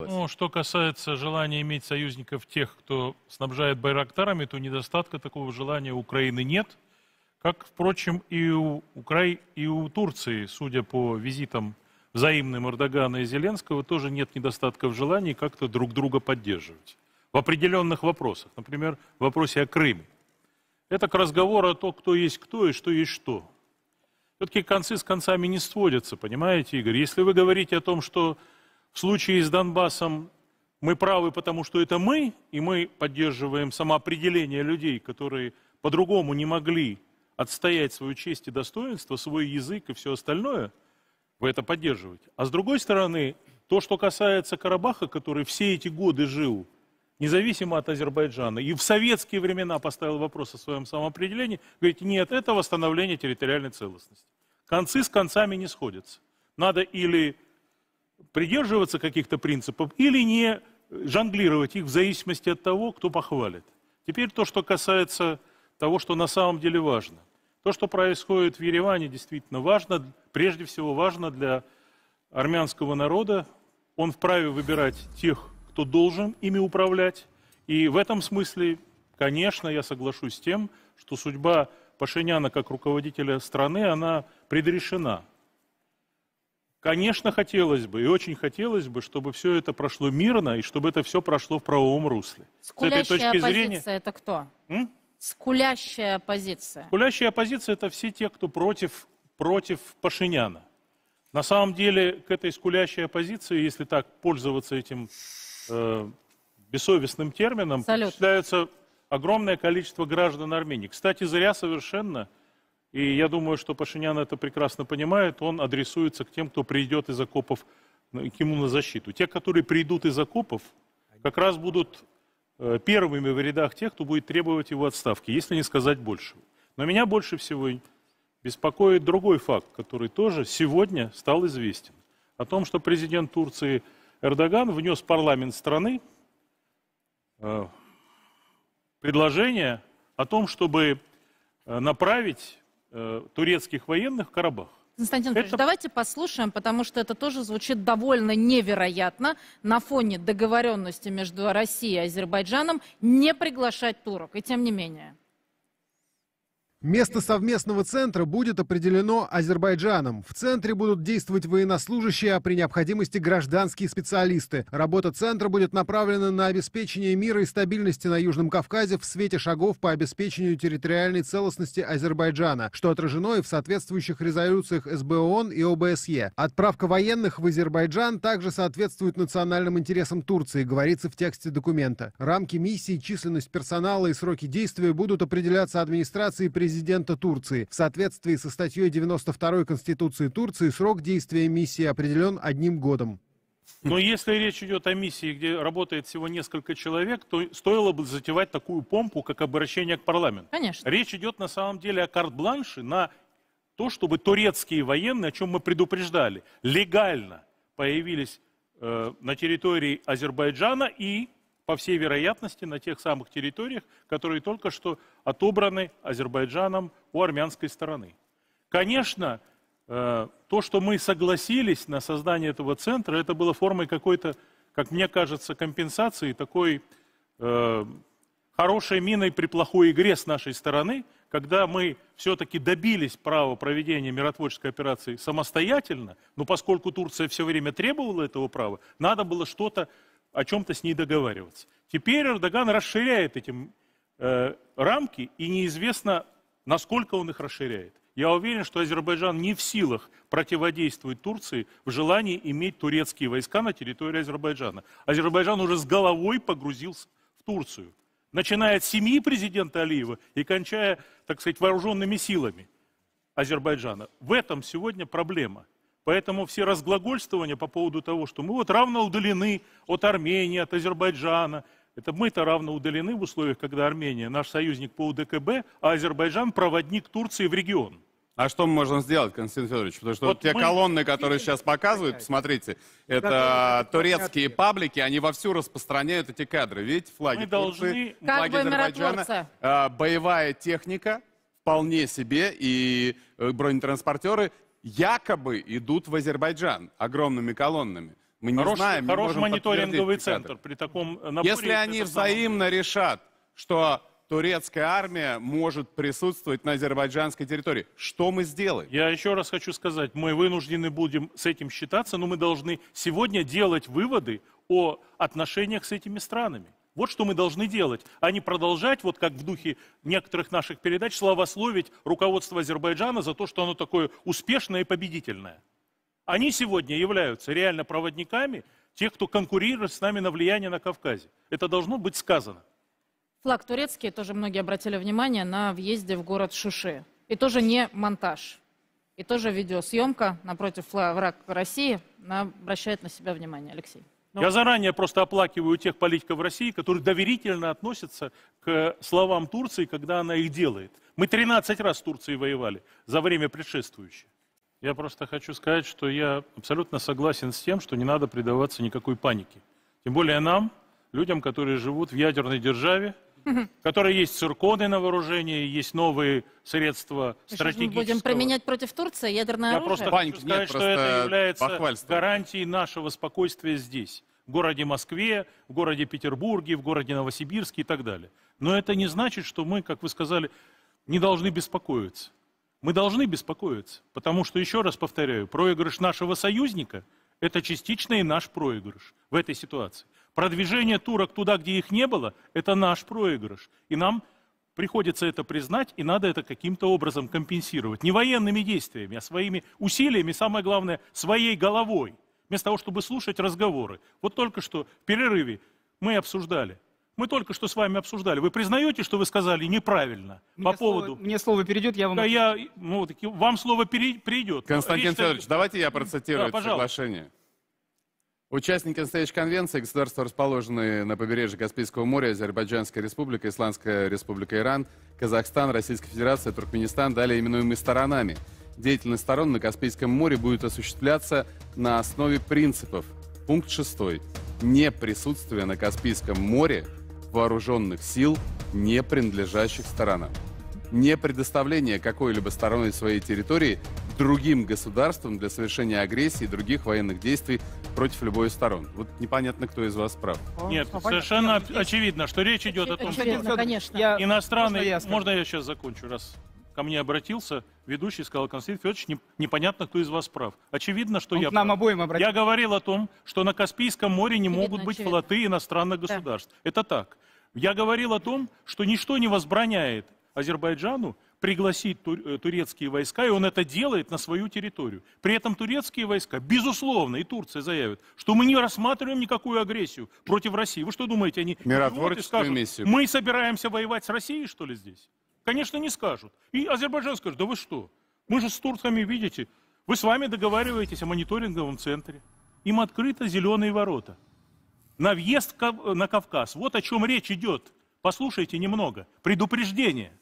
Ну, что касается желания иметь союзников тех, кто снабжает байрактарами, то недостатка такого желания Украины нет, как, впрочем, и у, Укра... и у Турции, судя по визитам взаимным Эрдогана и Зеленского, тоже нет недостатка в желании как-то друг друга поддерживать. В определенных вопросах, например, в вопросе о Крыме. Это к разговору о том, кто есть кто и что есть что. Все-таки концы с концами не сводятся, понимаете, Игорь? Если вы говорите о том, что в случае с Донбассом мы правы, потому что это мы, и мы поддерживаем самоопределение людей, которые по-другому не могли отстоять свою честь и достоинство, свой язык и все остальное, вы это поддерживаете. А с другой стороны, то, что касается Карабаха, который все эти годы жил независимо от Азербайджана, и в советские времена поставил вопрос о своем самоопределении, говорит, нет, это восстановление территориальной целостности. Концы с концами не сходятся. Надо или придерживаться каких-то принципов или не жонглировать их в зависимости от того, кто похвалит. Теперь то, что касается того, что на самом деле важно. То, что происходит в Ереване, действительно важно, прежде всего важно для армянского народа. Он вправе выбирать тех, кто должен ими управлять. И в этом смысле, конечно, я соглашусь с тем, что судьба Пашиняна как руководителя страны, она предрешена. Конечно, хотелось бы, и очень хотелось бы, чтобы все это прошло мирно, и чтобы это все прошло в правовом русле. Скулящая С этой точки оппозиция зрения... это кто? М? Скулящая оппозиция. Скулящая оппозиция – это все те, кто против, против Пашиняна. На самом деле, к этой скулящей оппозиции, если так пользоваться этим э, бессовестным термином, считается огромное количество граждан Армении. Кстати, зря совершенно – и я думаю, что Пашинян это прекрасно понимает. Он адресуется к тем, кто придет из окопов ну, к ему на защиту. Те, которые придут из окопов, как раз будут э, первыми в рядах тех, кто будет требовать его отставки, если не сказать больше. Но меня больше всего беспокоит другой факт, который тоже сегодня стал известен. О том, что президент Турции Эрдоган внес в парламент страны э, предложение о том, чтобы э, направить Э, турецких военных в Карабах. Константин это... давайте послушаем, потому что это тоже звучит довольно невероятно на фоне договоренности между Россией и Азербайджаном не приглашать турок, и тем не менее. Место совместного центра будет определено Азербайджаном. В центре будут действовать военнослужащие, а при необходимости гражданские специалисты. Работа центра будет направлена на обеспечение мира и стабильности на Южном Кавказе в свете шагов по обеспечению территориальной целостности Азербайджана, что отражено и в соответствующих резолюциях СБОН и ОБСЕ. Отправка военных в Азербайджан также соответствует национальным интересам Турции, говорится в тексте документа. Рамки миссии, численность персонала и сроки действия будут определяться администрацией президента президента Турции. В соответствии со статьей 92 Конституции Турции срок действия миссии определен одним годом. Но если речь идет о миссии, где работает всего несколько человек, то стоило бы затевать такую помпу, как обращение к парламенту. Конечно. Речь идет на самом деле о карт-бланше на то, чтобы турецкие военные, о чем мы предупреждали, легально появились э, на территории Азербайджана и по всей вероятности, на тех самых территориях, которые только что отобраны Азербайджаном у армянской стороны. Конечно, э, то, что мы согласились на создание этого центра, это было формой какой-то, как мне кажется, компенсации, такой э, хорошей миной при плохой игре с нашей стороны, когда мы все-таки добились права проведения миротворческой операции самостоятельно, но поскольку Турция все время требовала этого права, надо было что-то о чем-то с ней договариваться. Теперь Эрдоган расширяет эти э, рамки, и неизвестно, насколько он их расширяет. Я уверен, что Азербайджан не в силах противодействовать Турции в желании иметь турецкие войска на территории Азербайджана. Азербайджан уже с головой погрузился в Турцию, начиная от семьи президента Алиева и кончая, так сказать, вооруженными силами Азербайджана. В этом сегодня проблема – Поэтому все разглагольствования по поводу того, что мы вот равно удалены от Армении, от Азербайджана, это мы-то равно удалены в условиях, когда Армения наш союзник по УДКБ, а Азербайджан проводник Турции в регион. А что мы можем сделать, Константин Федорович? Потому что вот те мы... колонны, которые сейчас показывают, посмотрите, это турецкие паблики, они вовсю распространяют эти кадры. Видите, флаги мы Турции, флаги как Азербайджана, а, боевая техника вполне себе и э, бронетранспортеры якобы идут в Азербайджан огромными колоннами. Мы не хорош, знаем, хорош не мониторинговый центр при таком э, наборе. Если они взаимно самое... решат, что турецкая армия может присутствовать на азербайджанской территории. Что мы сделаем? Я еще раз хочу сказать, мы вынуждены будем с этим считаться, но мы должны сегодня делать выводы о отношениях с этими странами. Вот что мы должны делать, а не продолжать, вот как в духе некоторых наших передач, славословить руководство Азербайджана за то, что оно такое успешное и победительное. Они сегодня являются реально проводниками тех, кто конкурирует с нами на влияние на Кавказе. Это должно быть сказано. Флаг турецкий тоже многие обратили внимание на въезде в город Шуши. И тоже не монтаж. И тоже видеосъемка напротив флага России обращает на себя внимание. Алексей. Ну. Я заранее просто оплакиваю тех политиков России, которые доверительно относятся к словам Турции, когда она их делает. Мы 13 раз с Турцией воевали за время предшествующее. Я просто хочу сказать, что я абсолютно согласен с тем, что не надо предаваться никакой панике. Тем более нам, людям, которые живут в ядерной державе, угу. которые есть цирконы на вооружении, есть новые средства стратегического... Мы будем применять против Турции ядерное Я оружие? просто Паники, хочу сказать, нет, что это является гарантией нашего спокойствия здесь. В городе Москве, в городе Петербурге, в городе Новосибирске и так далее. Но это не значит, что мы, как вы сказали, не должны беспокоиться. Мы должны беспокоиться, потому что, еще раз повторяю, проигрыш нашего союзника – это частично и наш проигрыш в этой ситуации. Продвижение турок туда, где их не было, это наш проигрыш. И нам приходится это признать, и надо это каким-то образом компенсировать. Не военными действиями, а своими усилиями, самое главное, своей головой. Вместо того, чтобы слушать разговоры. Вот только что в перерыве мы обсуждали, мы только что с вами обсуждали. Вы признаете, что вы сказали неправильно мне по слово, поводу... Мне слово перейдет, я вам... Да, я, ну, вам слово перейдет. Константин Речь Федорович, давайте я процитирую да, это пожалуйста. соглашение. Участники настоящей конвенции государства расположенные на побережье Каспийского моря, Азербайджанская республика, Исландская республика Иран, Казахстан, Российская Федерация, Туркменистан, далее именуемые сторонами. Деятельность сторон на Каспийском море будет осуществляться на основе принципов. Пункт 6. Не присутствие на Каспийском море вооруженных сил, не принадлежащих сторонам. Не предоставление какой-либо стороной своей территории другим государствам для совершения агрессии и других военных действий против любой из сторон. Вот непонятно, кто из вас прав. Нет, а совершенно понятно. очевидно, что речь идет очевидно, о том, что конечно. Я... иностранный... Можно я, Можно я сейчас закончу, раз ко мне обратился ведущий, сказал Константин Федорович, не, непонятно, кто из вас прав. Очевидно, что Он я к нам прав. обоим обратился. Я говорил о том, что на Каспийском море не очевидно, могут быть очевидно. флоты иностранных да. государств. Это так. Я говорил о том, что ничто не возбраняет Азербайджану пригласить э, турецкие войска, и он это делает на свою территорию. При этом турецкие войска, безусловно, и Турция заявит, что мы не рассматриваем никакую агрессию против России. Вы что думаете, они и скажут, миссию. мы собираемся воевать с Россией, что ли, здесь? Конечно, не скажут. И Азербайджан скажет, да вы что, мы же с турками, видите, вы с вами договариваетесь о мониторинговом центре. Им открыто зеленые ворота. На въезд на Кавказ. Вот о чем речь идет. Послушайте немного. Предупреждение.